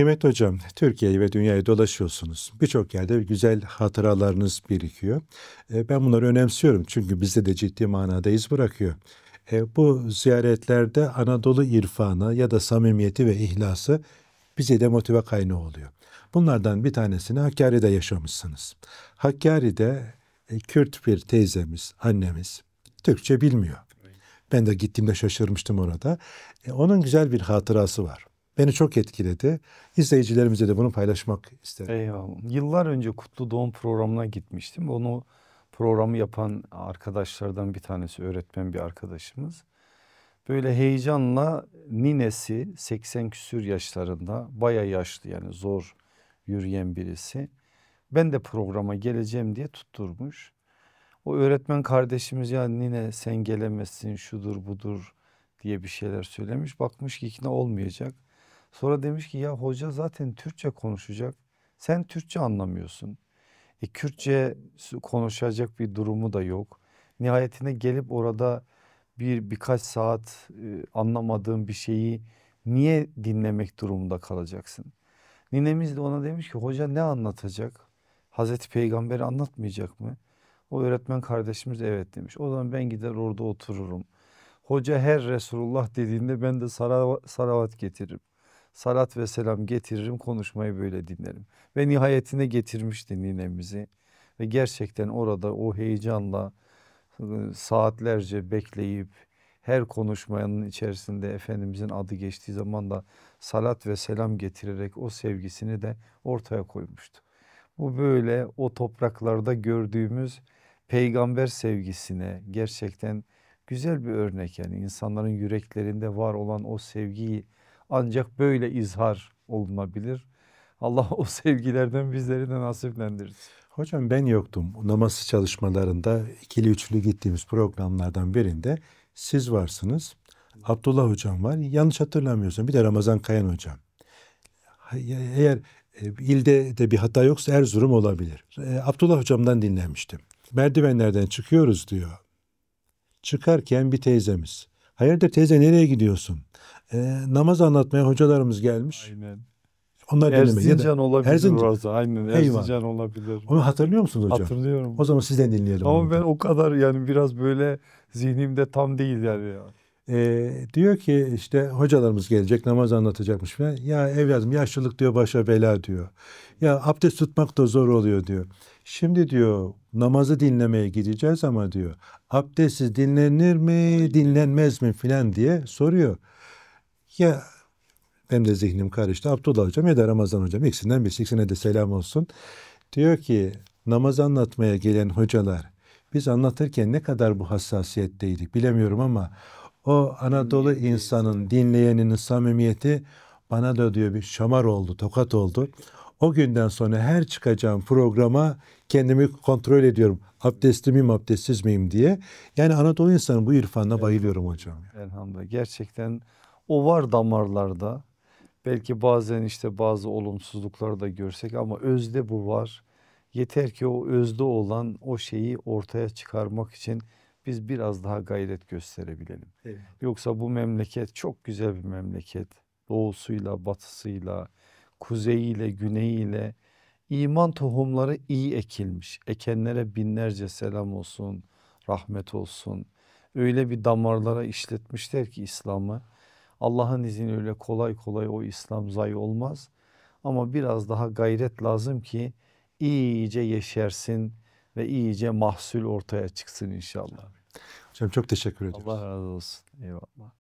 Kıymetli hocam, Türkiye'yi ve dünyayı dolaşıyorsunuz. Birçok yerde güzel hatıralarınız birikiyor. E, ben bunları önemsiyorum çünkü bizde de ciddi manada iz bırakıyor. E, bu ziyaretlerde Anadolu irfanı ya da samimiyeti ve ihlası bize de motive kaynağı oluyor. Bunlardan bir tanesini Hakkari'de yaşamışsınız. Hakkari'de e, Kürt bir teyzemiz, annemiz Türkçe bilmiyor. Ben de gittiğimde şaşırmıştım orada. Onun güzel bir hatırası var beni çok etkiledi. İzleyicilerimize de bunu paylaşmak isterim. Eyvallah. Yıllar önce Kutlu Doğum programına gitmiştim. Onu programı yapan arkadaşlardan bir tanesi öğretmen bir arkadaşımız. Böyle heyecanla ninesi 80 küsür yaşlarında baya yaşlı yani zor yürüyen birisi. Ben de programa geleceğim diye tutturmuş. O öğretmen kardeşimiz ya nine sen gelemezsin şudur budur diye bir şeyler söylemiş. Bakmış ki ikna olmayacak. Sonra demiş ki ya hoca zaten Türkçe konuşacak. Sen Türkçe anlamıyorsun. E, Kürtçe konuşacak bir durumu da yok. Nihayetinde gelip orada bir birkaç saat e, anlamadığın bir şeyi niye dinlemek durumunda kalacaksın? Ninemiz de ona demiş ki hoca ne anlatacak? Hazreti Peygamber'i anlatmayacak mı? O öğretmen kardeşimiz de evet demiş. O zaman ben gider orada otururum. Hoca her Resulullah dediğinde ben de saravat getiririm salat ve selam getiririm konuşmayı böyle dinlerim. Ve nihayetine getirmişti ninemizi ve gerçekten orada o heyecanla saatlerce bekleyip her konuşmanın içerisinde Efendimizin adı geçtiği zaman da salat ve selam getirerek o sevgisini de ortaya koymuştu. Bu böyle o topraklarda gördüğümüz peygamber sevgisine gerçekten güzel bir örnek yani insanların yüreklerinde var olan o sevgiyi ancak böyle izhar olunabilir. Allah o sevgilerden bizleri de nasiplendirsin. Hocam ben yoktum. Namaz çalışmalarında ikili üçlü gittiğimiz programlardan birinde siz varsınız. Abdullah hocam var. Yanlış hatırlamıyorsam bir de Ramazan Kayan hocam. Eğer e, ilde de bir hata yoksa Erzurum olabilir. E, Abdullah hocamdan dinlemiştim. Merdivenlerden çıkıyoruz diyor. Çıkarken bir teyzemiz Hayırdır teyze nereye gidiyorsun? E, namaz anlatmaya hocalarımız gelmiş. Aynen. Onlar Erzincan da olabilir Erzincan. orası. Aynen Erzincan Eyvah. olabilir. Onu hatırlıyor musunuz hocam? Hatırlıyorum. O zaman sizden dinleyelim. Ama onu. ben o kadar yani biraz böyle zihnimde tam değil yani. E, diyor ki işte hocalarımız gelecek namaz anlatacakmış falan. Ya evladım yaşlılık diyor başa bela diyor. Ya abdest tutmak da zor oluyor diyor. Şimdi diyor namazı dinlemeye gideceğiz ama diyor abdesti dinlenir mi dinlenmez mi filan diye soruyor. Ya benim de zihnim karıştı. Abdullah hocam ya da Ramazan hocam ikisinden birisi ikisine de selam olsun. Diyor ki namaz anlatmaya gelen hocalar biz anlatırken ne kadar bu hassasiyetteydik bilemiyorum ama o Anadolu insanın, dinleyeninin samimiyeti bana da diyor bir şamar oldu, tokat oldu. O günden sonra her çıkacağım programa kendimi kontrol ediyorum. Abdestli miyim, abdestsiz miyim diye. Yani Anadolu insanın bu irfanına evet. bayılıyorum hocam. Elhamdülillah. Gerçekten o var damarlarda. Belki bazen işte bazı olumsuzlukları da görsek ama özde bu var. Yeter ki o özde olan o şeyi ortaya çıkarmak için biz biraz daha gayret gösterebilelim. Evet. Yoksa bu memleket çok güzel bir memleket. Doğusuyla, batısıyla, kuzeyiyle, güneyiyle iman tohumları iyi ekilmiş. Ekenlere binlerce selam olsun, rahmet olsun. Öyle bir damarlara işletmişler ki İslam'ı. Allah'ın izniyle öyle kolay kolay o İslam zayı olmaz. Ama biraz daha gayret lazım ki iyice yeşersin ve iyice mahsul ortaya çıksın inşallah. Hocam çok teşekkür ediyoruz. Allah razı olsun. Eyvallah.